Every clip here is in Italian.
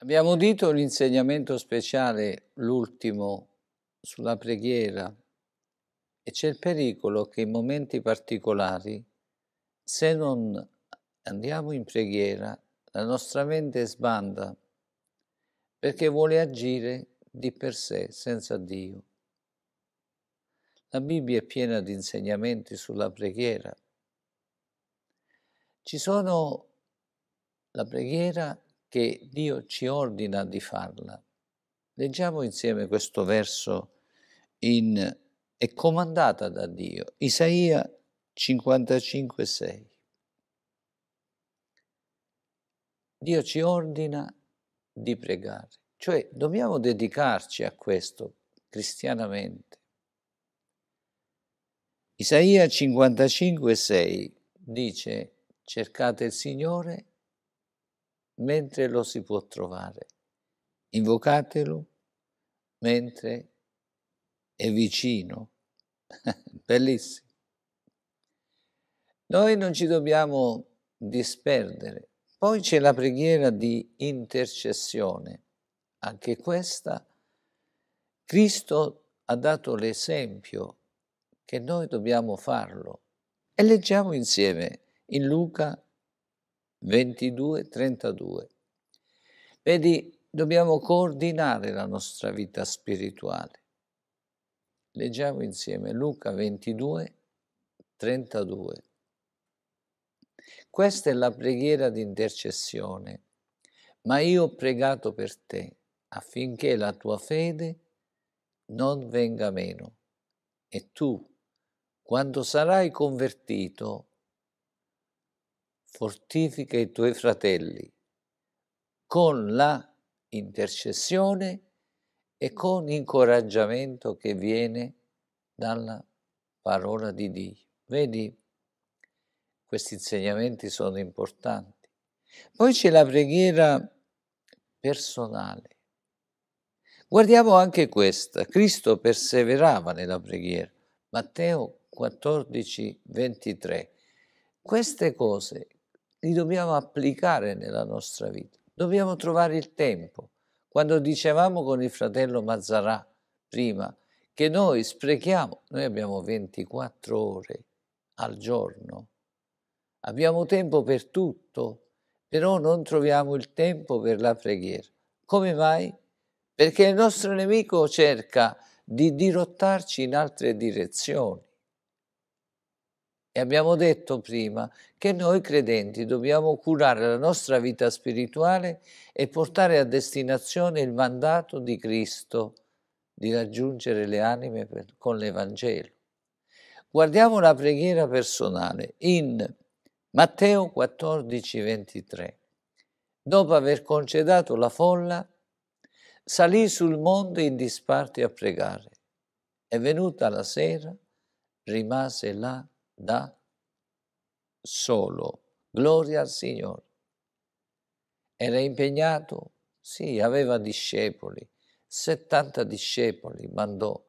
Abbiamo udito l'insegnamento speciale, l'ultimo, sulla preghiera e c'è il pericolo che in momenti particolari, se non andiamo in preghiera, la nostra mente sbanda perché vuole agire di per sé, senza Dio. La Bibbia è piena di insegnamenti sulla preghiera. Ci sono la preghiera che Dio ci ordina di farla. Leggiamo insieme questo verso in, è comandata da Dio, Isaia 55,6. Dio ci ordina di pregare, cioè dobbiamo dedicarci a questo cristianamente. Isaia 55,6 dice cercate il Signore mentre lo si può trovare. Invocatelo mentre è vicino. Bellissimo. Noi non ci dobbiamo disperdere. Poi c'è la preghiera di intercessione. Anche questa, Cristo ha dato l'esempio che noi dobbiamo farlo. E leggiamo insieme in Luca 22-32. Vedi, dobbiamo coordinare la nostra vita spirituale. Leggiamo insieme Luca 22, 32. Questa è la preghiera d'intercessione, ma io ho pregato per te affinché la tua fede non venga meno e tu, quando sarai convertito, fortifica i tuoi fratelli con la intercessione e con incoraggiamento che viene dalla parola di Dio. Vedi, questi insegnamenti sono importanti. Poi c'è la preghiera personale. Guardiamo anche questa. Cristo perseverava nella preghiera. Matteo 14, 23. Queste cose li dobbiamo applicare nella nostra vita. Dobbiamo trovare il tempo. Quando dicevamo con il fratello Mazzarà prima che noi sprechiamo, noi abbiamo 24 ore al giorno, abbiamo tempo per tutto, però non troviamo il tempo per la preghiera. Come mai? Perché il nostro nemico cerca di dirottarci in altre direzioni. E abbiamo detto prima che noi credenti dobbiamo curare la nostra vita spirituale e portare a destinazione il mandato di Cristo di raggiungere le anime per, con l'Evangelo. Guardiamo la preghiera personale in Matteo 14, 23. Dopo aver concedato la folla, salì sul monte in disparte a pregare. È venuta la sera, rimase là da solo. Gloria al Signore. Era impegnato? Sì, aveva discepoli. 70 discepoli mandò.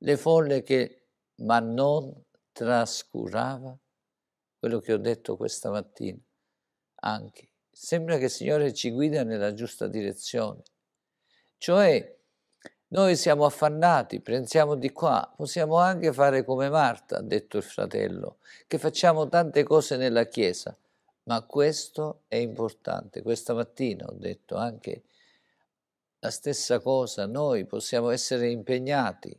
Le folle che, ma non trascurava quello che ho detto questa mattina. Anche. Sembra che il Signore ci guida nella giusta direzione. Cioè, noi siamo affannati, pensiamo di qua, possiamo anche fare come Marta, ha detto il fratello, che facciamo tante cose nella Chiesa, ma questo è importante. Questa mattina ho detto anche la stessa cosa, noi possiamo essere impegnati.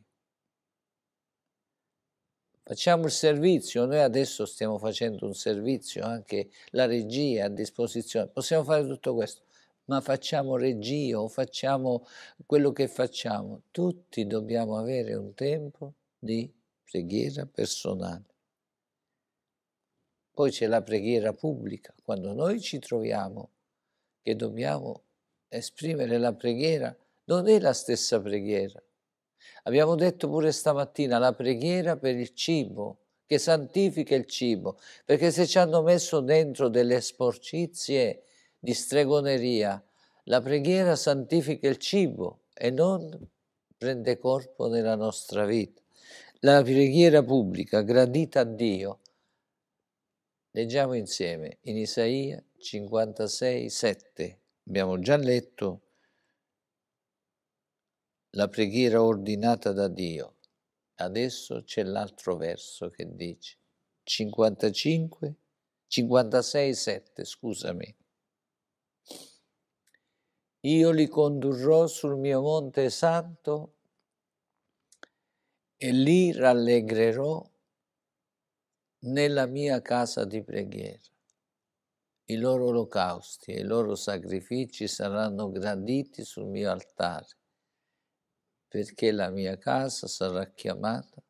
Facciamo il servizio, noi adesso stiamo facendo un servizio, anche la regia a disposizione, possiamo fare tutto questo, ma facciamo regia o facciamo quello che facciamo. Tutti dobbiamo avere un tempo di preghiera personale. Poi c'è la preghiera pubblica, quando noi ci troviamo che dobbiamo esprimere la preghiera, non è la stessa preghiera. Abbiamo detto pure stamattina la preghiera per il cibo, che santifica il cibo, perché se ci hanno messo dentro delle sporcizie, di stregoneria. La preghiera santifica il cibo e non prende corpo nella nostra vita. La preghiera pubblica, gradita a Dio, leggiamo insieme in Isaia 56, 7. Abbiamo già letto la preghiera ordinata da Dio. Adesso c'è l'altro verso che dice 55, 56, 7, scusami io li condurrò sul mio monte santo e li rallegrerò nella mia casa di preghiera. I loro olocausti e i loro sacrifici saranno graditi sul mio altare, perché la mia casa sarà chiamata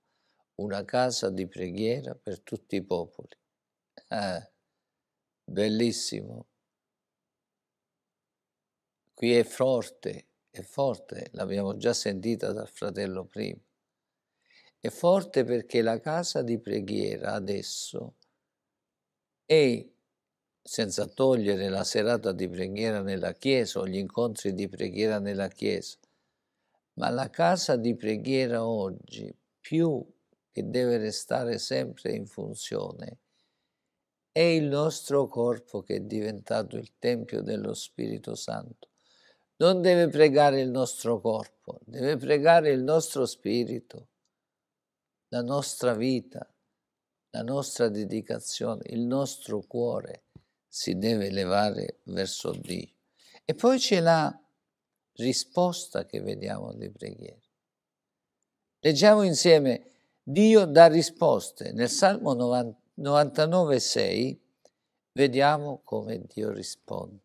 una casa di preghiera per tutti i popoli. Eh, bellissimo. Qui è forte, è forte, l'abbiamo già sentita dal fratello prima. È forte perché la casa di preghiera adesso è, senza togliere la serata di preghiera nella Chiesa o gli incontri di preghiera nella Chiesa, ma la casa di preghiera oggi, più che deve restare sempre in funzione, è il nostro corpo che è diventato il Tempio dello Spirito Santo non deve pregare il nostro corpo, deve pregare il nostro spirito, la nostra vita, la nostra dedicazione, il nostro cuore si deve elevare verso Dio. E poi c'è la risposta che vediamo alle preghiere. Leggiamo insieme, Dio dà risposte. Nel Salmo 99,6 vediamo come Dio risponde.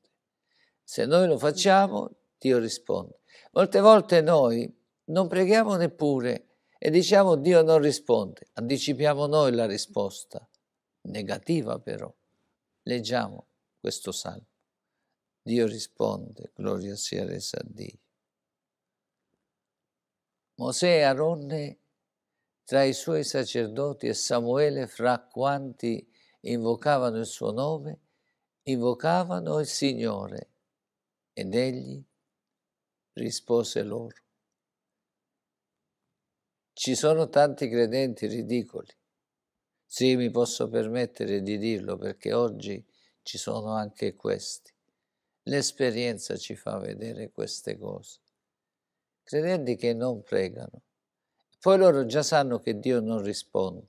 Se noi lo facciamo, Dio risponde. Molte volte noi non preghiamo neppure e diciamo Dio non risponde, anticipiamo noi la risposta, negativa però. Leggiamo questo salmo. Dio risponde, gloria sia resa a Dio. Mosè e Aronne tra i suoi sacerdoti e Samuele fra quanti invocavano il suo nome, invocavano il Signore ed egli rispose loro. Ci sono tanti credenti ridicoli. Sì, mi posso permettere di dirlo perché oggi ci sono anche questi. L'esperienza ci fa vedere queste cose. Credenti che non pregano. Poi loro già sanno che Dio non risponde.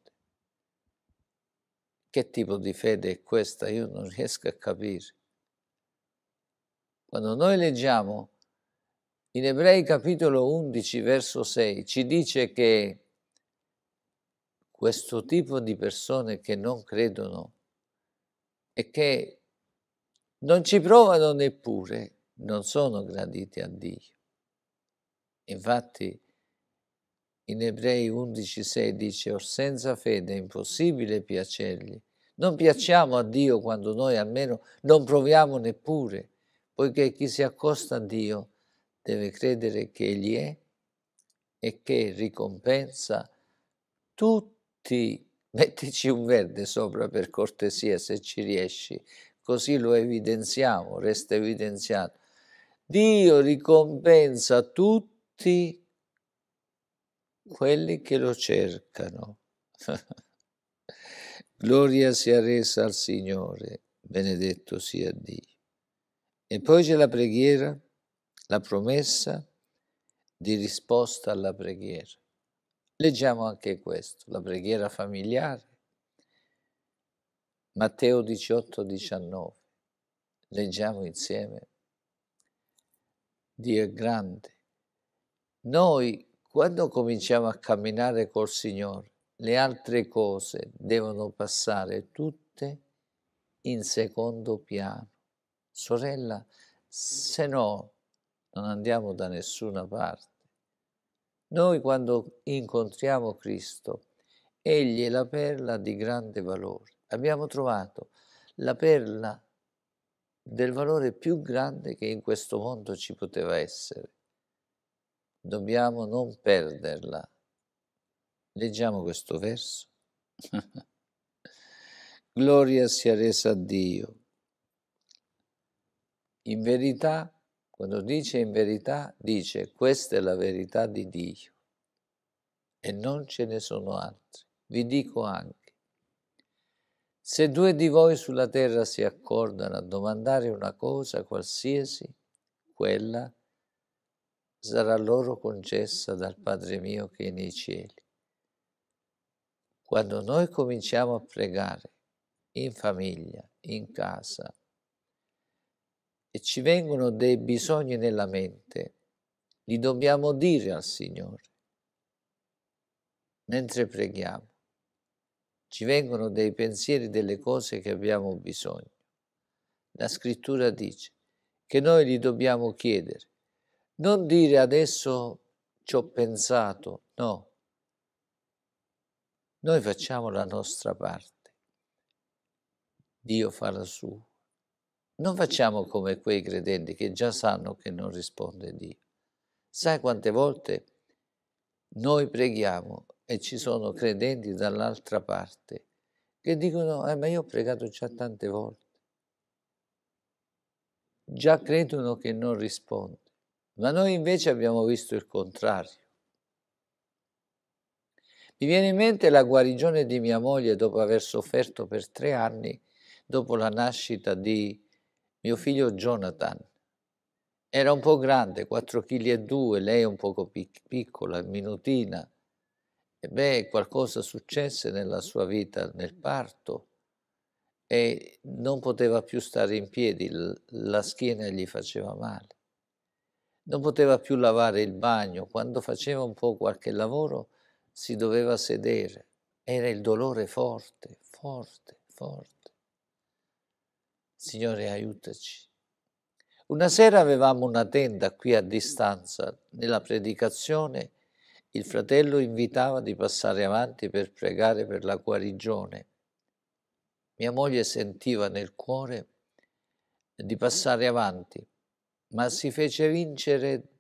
Che tipo di fede è questa? Io non riesco a capire. Quando noi leggiamo in Ebrei capitolo 11 verso 6 ci dice che questo tipo di persone che non credono e che non ci provano neppure non sono graditi a Dio. Infatti in Ebrei 11, 6 dice or senza fede è impossibile piacergli. Non piacciamo a Dio quando noi almeno non proviamo neppure, poiché chi si accosta a Dio deve credere che Egli è e che ricompensa tutti. Mettici un verde sopra per cortesia se ci riesci, così lo evidenziamo, resta evidenziato. Dio ricompensa tutti quelli che lo cercano. Gloria sia resa al Signore, benedetto sia Dio. E poi c'è la preghiera la promessa di risposta alla preghiera. Leggiamo anche questo, la preghiera familiare. Matteo 18, 19. Leggiamo insieme. Dio è grande. Noi, quando cominciamo a camminare col Signore, le altre cose devono passare tutte in secondo piano. Sorella, se no non andiamo da nessuna parte. Noi quando incontriamo Cristo, Egli è la perla di grande valore. Abbiamo trovato la perla del valore più grande che in questo mondo ci poteva essere. Dobbiamo non perderla. Leggiamo questo verso. Gloria sia resa a Dio. In verità quando dice in verità, dice questa è la verità di Dio e non ce ne sono altri. Vi dico anche, se due di voi sulla terra si accordano a domandare una cosa qualsiasi, quella sarà loro concessa dal Padre mio che è nei cieli. Quando noi cominciamo a pregare in famiglia, in casa, e ci vengono dei bisogni nella mente, li dobbiamo dire al Signore mentre preghiamo. Ci vengono dei pensieri delle cose che abbiamo bisogno. La scrittura dice che noi li dobbiamo chiedere. Non dire adesso ci ho pensato, no. Noi facciamo la nostra parte. Dio fa la sua. Non facciamo come quei credenti che già sanno che non risponde Dio. Sai quante volte noi preghiamo e ci sono credenti dall'altra parte che dicono, eh, ma io ho pregato già tante volte. Già credono che non risponde. Ma noi invece abbiamo visto il contrario. Mi viene in mente la guarigione di mia moglie dopo aver sofferto per tre anni dopo la nascita di mio figlio Jonathan era un po' grande, 4,2 kg, lei un poco pic- piccola, minutina. E beh, qualcosa successe nella sua vita nel parto e non poteva più stare in piedi, la schiena gli faceva male. Non poteva più lavare il bagno, quando faceva un po' qualche lavoro si doveva sedere. Era il dolore forte, forte, forte. Signore, aiutaci. Una sera avevamo una tenda qui a distanza. Nella predicazione il fratello invitava di passare avanti per pregare per la guarigione. Mia moglie sentiva nel cuore di passare avanti, ma si fece vincere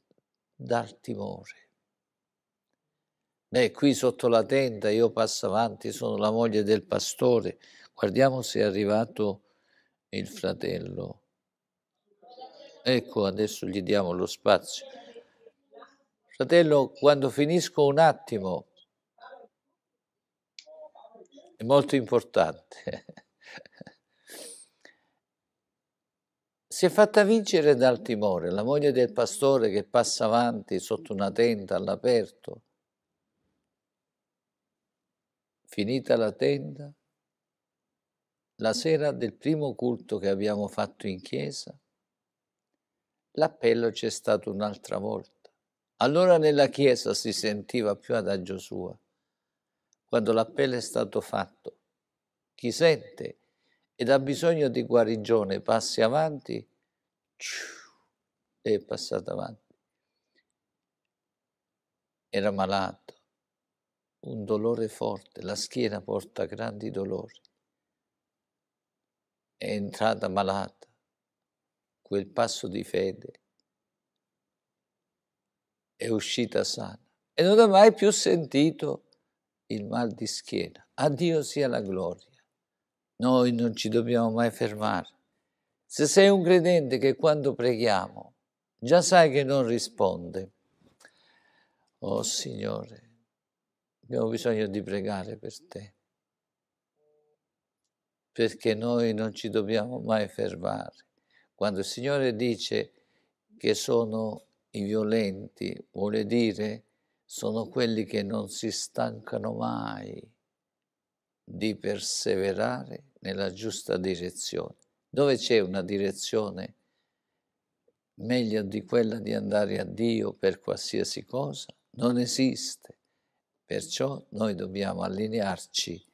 dal timore. Beh, qui sotto la tenda io passo avanti, sono la moglie del pastore, guardiamo se è arrivato il fratello. Ecco, adesso gli diamo lo spazio. Fratello, quando finisco un attimo, è molto importante, si è fatta vincere dal timore, la moglie del pastore che passa avanti sotto una tenda all'aperto. Finita la tenda, la sera del primo culto che abbiamo fatto in chiesa, l'appello c'è stato un'altra volta. Allora nella chiesa si sentiva più adagio sua. Quando l'appello è stato fatto, chi sente ed ha bisogno di guarigione passi avanti è passato avanti. Era malato, un dolore forte, la schiena porta grandi dolori è entrata malata, quel passo di fede è uscita sana e non ha mai più sentito il mal di schiena. A Dio sia la gloria. Noi non ci dobbiamo mai fermare. Se sei un credente che quando preghiamo già sai che non risponde, oh Signore, abbiamo bisogno di pregare per te perché noi non ci dobbiamo mai fermare. Quando il Signore dice che sono i violenti, vuole dire sono quelli che non si stancano mai di perseverare nella giusta direzione. Dove c'è una direzione meglio di quella di andare a Dio per qualsiasi cosa? Non esiste. Perciò noi dobbiamo allinearci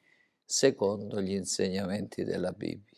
secondo gli insegnamenti della Bibbia.